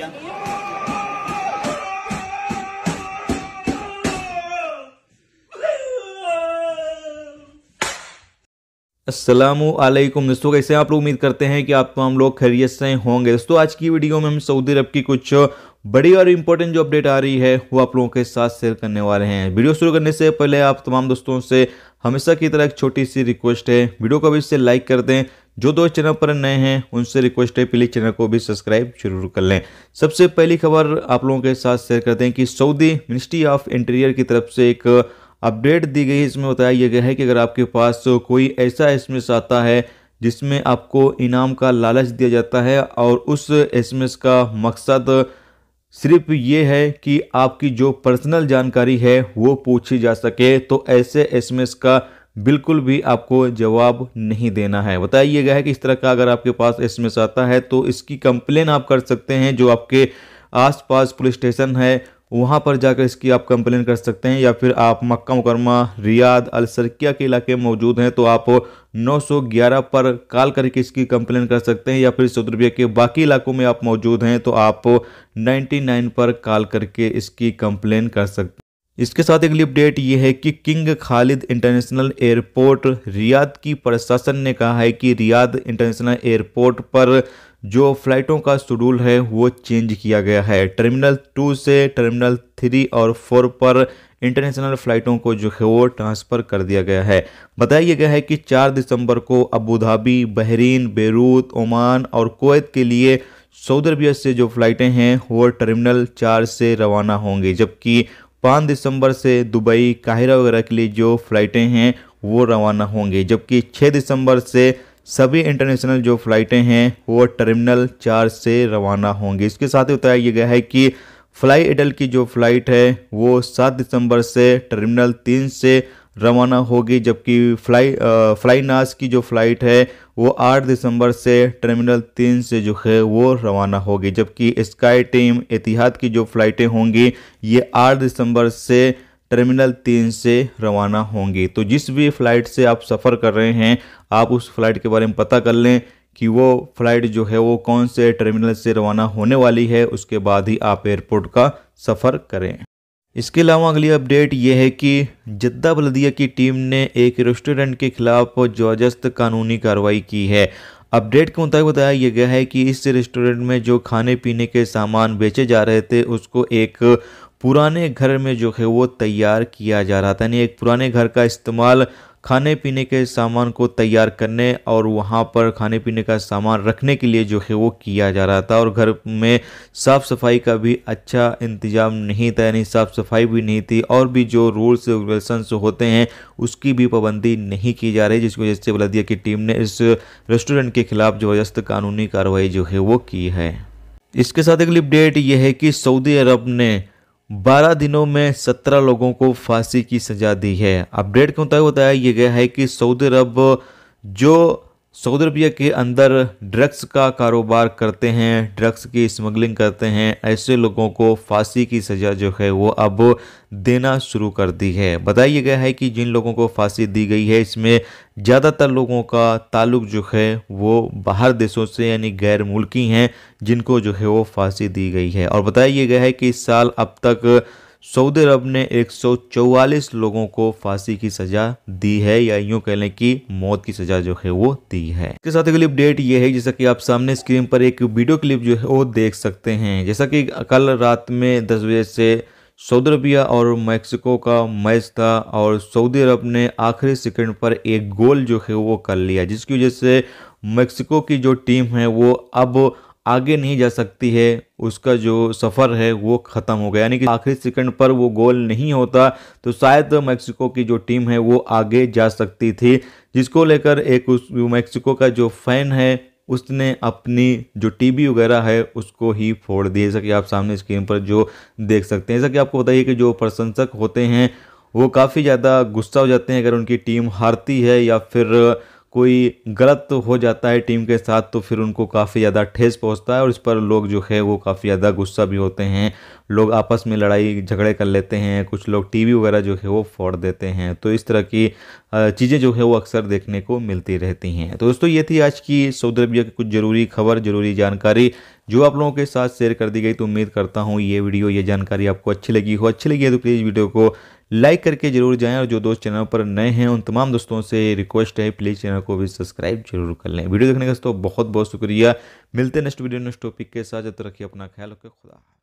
Jan. Aslam दोस्तों कैसे आप लोग उम्मीद करते हैं कि आप तमाम लोग खैरियत से होंगे दोस्तों आज की वीडियो में हम सऊदी अरब की कुछ बड़ी और इम्पोर्टेंट जो अपडेट आ रही है वो आप लोगों के साथ शेयर करने वाले हैं वीडियो शुरू करने से पहले आप तमाम दोस्तों से हमेशा की तरह एक छोटी सी रिक्वेस्ट है वीडियो को अभी इससे लाइक कर दें जो दोस्त चैनल पर नए हैं उनसे रिक्वेस्ट है प्लीज़ चैनल को भी सब्सक्राइब जरूर कर लें सबसे पहली खबर आप लोगों के साथ शेयर करते हैं कि सऊदी मिनिस्ट्री ऑफ इंटीरियर की तरफ से एक अपडेट दी गई है इसमें बताया गया है कि अगर आपके पास कोई ऐसा एस आता है जिसमें आपको इनाम का लालच दिया जाता है और उस एस का मकसद सिर्फ ये है कि आपकी जो पर्सनल जानकारी है वो पूछी जा सके तो ऐसे एस का बिल्कुल भी आपको जवाब नहीं देना है बताइए गया है कि इस तरह का अगर आपके पास एस आता है तो इसकी कंप्लेन आप कर सकते हैं जो आपके आसपास पुलिस स्टेशन है वहाँ पर जाकर इसकी आप कंप्लेन कर सकते हैं या फिर आप मक्का मुकरमा रियाद सरकिया के इलाके में मौजूद हैं तो आप 911 पर कॉल करके इसकी कंप्लेन कर सकते हैं या फिर सऊदी के बाकी इलाकों में आप मौजूद हैं तो आप 99 पर कॉल करके इसकी कंप्लेन कर सकते हैं इसके साथ अगली अपडेट ये है कि King Khalid International Airport Riyadh की प्रशासन ने कहा है कि रियाद इंटरनेशनल एयरपोर्ट पर जो फ्लाइटों का शेड्यूल है वो चेंज किया गया है टर्मिनल टू से टर्मिनल थ्री और फोर पर इंटरनेशनल फ़्लाइटों को जो है वो ट्रांसफ़र कर दिया गया है बताया गया है कि 4 दिसंबर को Abu Dhabi Bahrain Beirut Oman और कोवैत के लिए सऊदी अरबिया से जो फ़्लाइटें हैं वो टर्मिनल चार से रवाना होंगी जबकि पाँच दिसंबर से दुबई काहिरा वगैरह के लिए जो फ़्लाइटें हैं वो रवाना होंगी जबकि छः दिसंबर से सभी इंटरनेशनल जो फ़्लाइटें हैं वो टर्मिनल चार से रवाना होंगी इसके साथ ही बताया गया है कि फ्लाई एडल की जो फ़्लाइट है वो सात दिसंबर से टर्मिनल तीन से रवाना होगी जबकि फ्लाई आ, फ्लाई नास की जो फ्लाइट है वो 8 दिसंबर से टर्मिनल तीन से जो है वो रवाना होगी जबकि स्काई टीम एतिहाद की जो फ्लाइटें होंगी ये 8 दिसंबर से टर्मिनल तीन से रवाना होंगी तो जिस भी फ्लाइट से आप सफ़र कर रहे हैं आप उस फ्लाइट के बारे में पता कर लें कि वो फ़्लाइट जो है वो कौन से टर्मिनल से रवाना होने वाली है उसके बाद ही आप एयरपोर्ट का सफ़र करें इसके अलावा अगली अपडेट यह है कि जद्दा बलदिया की टीम ने एक रेस्टोरेंट के खिलाफ जबरदस्त कानूनी कार्रवाई की है अपडेट के मुताबिक बताया यह गया है कि इस रेस्टोरेंट में जो खाने पीने के सामान बेचे जा रहे थे उसको एक पुराने घर में जो है वो तैयार किया जा रहा था यानी एक पुराने घर का इस्तेमाल खाने पीने के सामान को तैयार करने और वहाँ पर खाने पीने का सामान रखने के लिए जो है वो किया जा रहा था और घर में साफ़ सफाई का भी अच्छा इंतजाम नहीं था यानी साफ़ सफाई भी नहीं थी और भी जो रूल्स रेगुलेशंस होते हैं उसकी भी पाबंदी नहीं की जा रही जिसकी वजह से बलदिया की टीम ने इस रेस्टोरेंट के खिलाफ ज़बरदस्त कानूनी कार्रवाई जो है वो की है इसके साथ अगली अपडेट यह है कि सऊदी अरब ने बारह दिनों में सत्रह लोगों को फांसी की सजा दी है अपडेट के मुताबिक बताया यह गया है कि सऊदी अरब जो सऊदी अरबिया के अंदर ड्रग्स का कारोबार करते हैं ड्रग्स की स्मगलिंग करते हैं ऐसे लोगों को फांसी की सज़ा जो है वो अब देना शुरू कर दी है बताया गया है कि जिन लोगों को फांसी दी गई है इसमें ज़्यादातर लोगों का ताल्लुक जो है वो बाहर देशों से यानी गैर मुल्की हैं जिनको जो है वो फांसी दी गई है और बताया गया है कि इस साल अब तक सऊदी अरब ने 144 लोगों को फांसी की सजा दी है या यूं कह लें कि मौत की सजा जो है वो दी है इसके साथ अगली अपडेट ये है जैसा कि आप सामने स्क्रीन पर एक वीडियो क्लिप जो है वो देख सकते हैं जैसा कि कल रात में दस बजे से सऊदी अरबिया और मैक्सिको का मैच था और सऊदी अरब ने आखिरी सेकंड पर एक गोल जो है वो कर लिया जिसकी वजह से मैक्सिको की जो टीम है वो अब आगे नहीं जा सकती है उसका जो सफ़र है वो ख़त्म हो गया यानी कि आखिरी सेकंड पर वो गोल नहीं होता तो शायद मैक्सिको की जो टीम है वो आगे जा सकती थी जिसको लेकर एक उस मैक्सिको का जो फ़ैन है उसने अपनी जो टीवी वगैरह है उसको ही फोड़ दिया जैसा कि आप सामने स्क्रीन पर जो देख सकते हैं जैसा कि आपको बताइए कि जो प्रशंसक होते हैं वो काफ़ी ज़्यादा गुस्सा हो जाते हैं अगर उनकी टीम हारती है या फिर कोई गलत तो हो जाता है टीम के साथ तो फिर उनको काफ़ी ज़्यादा ठेस पहुंचता है और इस पर लोग जो है वो काफ़ी ज़्यादा गुस्सा भी होते हैं लोग आपस में लड़ाई झगड़े कर लेते हैं कुछ लोग टीवी वगैरह जो है वो फोड़ देते हैं तो इस तरह की चीज़ें जो है वो अक्सर देखने को मिलती रहती हैं तो दोस्तों ये थी आज की सऊदी अरबिया की कुछ ज़रूरी खबर ज़रूरी जानकारी जो आप लोगों के साथ शेयर कर दी गई तो उम्मीद करता हूँ ये वीडियो ये जानकारी आपको अच्छी लगी हो अच्छी लगी है तो प्लीज़ वीडियो को लाइक करके जरूर जाएं और जो दोस्त चैनल पर नए हैं उन तमाम दोस्तों से रिक्वेस्ट है प्लीज़ चैनल को भी सब्सक्राइब जरूर कर लें वीडियो देखने का दोस्तों बहुत बहुत शुक्रिया मिलते हैं नेक्स्ट वीडियो नेक्स्ट टॉपिक के साथ जब तक रखिए अपना ख्याल रखें खुदा